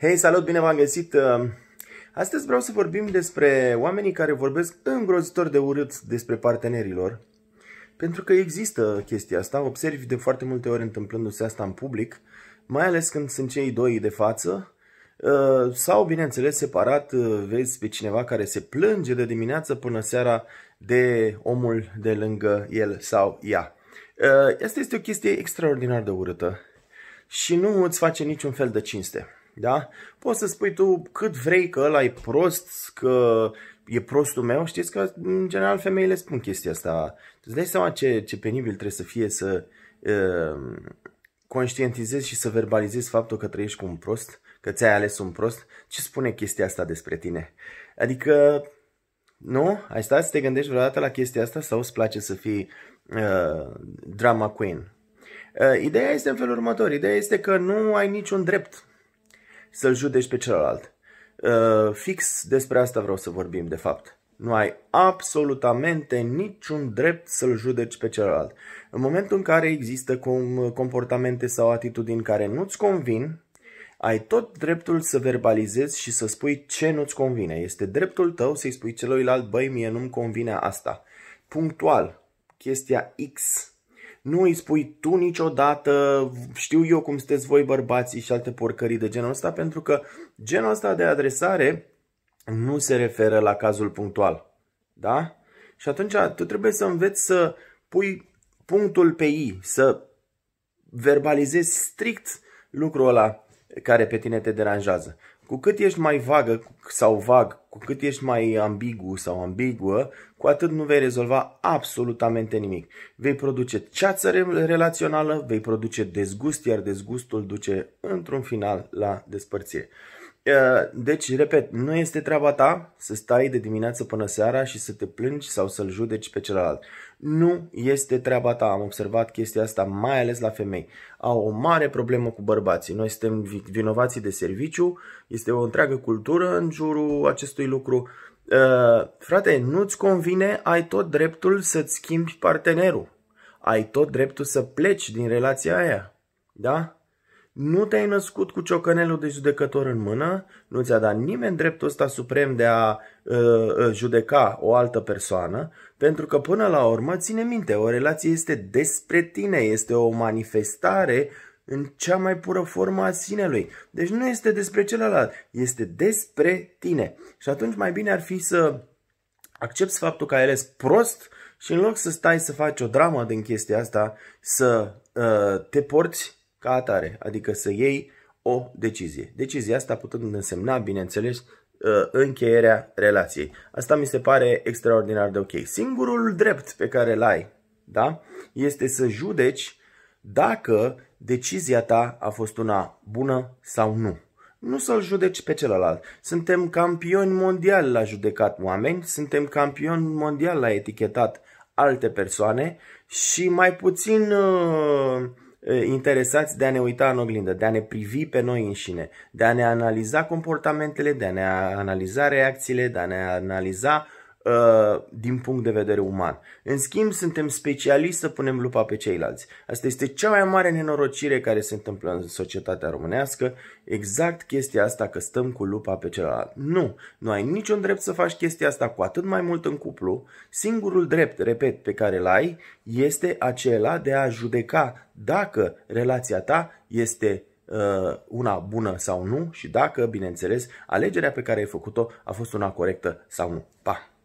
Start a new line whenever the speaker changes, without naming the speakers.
Hei, salut, bine v-am găsit! Uh, astăzi vreau să vorbim despre oamenii care vorbesc îngrozitor de urât despre partenerilor. Pentru că există chestia asta, observi de foarte multe ori întâmplându-se asta în public, mai ales când sunt cei doi de față, uh, sau, bineînțeles, separat uh, vezi pe cineva care se plânge de dimineață până seara de omul de lângă el sau ea. Asta este o chestie extraordinar de urâtă și nu îți face niciun fel de cinste. Da? Poți să spui tu cât vrei că ăla e prost, că e prostul meu. Știți că, în general, femeile spun chestia asta. Îți dai seama ce, ce penibil trebuie să fie să uh, conștientizezi și să verbalizezi faptul că trăiești cu un prost, că ți-ai ales un prost. Ce spune chestia asta despre tine? Adică, nu? Ai stat să te gândești vreodată la chestia asta sau îți place să fii uh, drama queen? Ă, ideea este în felul următor. Ideea este că nu ai niciun drept să-l judeci pe celălalt. Uh, fix despre asta vreau să vorbim, de fapt. Nu ai absolutamente niciun drept să-l judeci pe celălalt. În momentul în care există comportamente sau atitudini care nu-ți convin, ai tot dreptul să verbalizezi și să spui ce nu-ți convine. Este dreptul tău să-i spui celuilalt, băi, mie nu-mi convine asta. Punctual, chestia X nu îi spui tu niciodată, știu eu cum sunteți voi bărbații și alte porcării de genul ăsta, pentru că genul ăsta de adresare nu se referă la cazul punctual. Da? Și atunci tu trebuie să înveți să pui punctul pe i, să verbalizezi strict lucrul ăla care pe tine te deranjează. Cu cât ești mai vagă sau vag, cu cât ești mai ambigu sau ambiguă, cu atât nu vei rezolva absolutamente nimic. Vei produce ceață relațională, vei produce dezgust, iar dezgustul duce într-un final la despărțire. Deci, repet, nu este treaba ta să stai de dimineață până seara și să te plângi sau să-l judeci pe celălalt. Nu este treaba ta. Am observat chestia asta mai ales la femei. Au o mare problemă cu bărbații. Noi suntem vinovații de serviciu, este o întreagă cultură în jurul acestui lucru. Ă, frate, nu-ți convine, ai tot dreptul să-ți schimbi partenerul. Ai tot dreptul să pleci din relația aia. Da? Nu te-ai născut cu ciocănelul de judecător în mână, nu ți-a dat nimeni dreptul ăsta suprem de a uh, uh, judeca o altă persoană, pentru că până la urmă, ține minte, o relație este despre tine, este o manifestare în cea mai pură formă a sinelui. Deci nu este despre celălalt, este despre tine. Și atunci mai bine ar fi să accepti faptul că ai ales prost și în loc să stai să faci o dramă din chestia asta, să uh, te porți ca atare, adică să iei o decizie. Decizia asta putând însemna, bineînțeles, uh, încheierea relației. Asta mi se pare extraordinar de ok. Singurul drept pe care îl ai, da, este să judeci dacă decizia ta a fost una bună sau nu. Nu să-l judeci pe celălalt. Suntem campioni mondiali la judecat oameni, suntem campioni mondiali la etichetat alte persoane și mai puțin uh, interesați de a ne uita în oglindă, de a ne privi pe noi înșine, de a ne analiza comportamentele, de a ne analiza reacțiile, de a ne analiza Uh, din punct de vedere uman. În schimb, suntem specialiști să punem lupa pe ceilalți. Asta este cea mai mare nenorocire care se întâmplă în societatea românească, exact chestia asta că stăm cu lupa pe celălalt. Nu, nu ai niciun drept să faci chestia asta cu atât mai mult în cuplu. Singurul drept, repet, pe care îl ai este acela de a judeca dacă relația ta este uh, una bună sau nu și dacă, bineînțeles, alegerea pe care ai făcut-o a fost una corectă sau nu. Pa!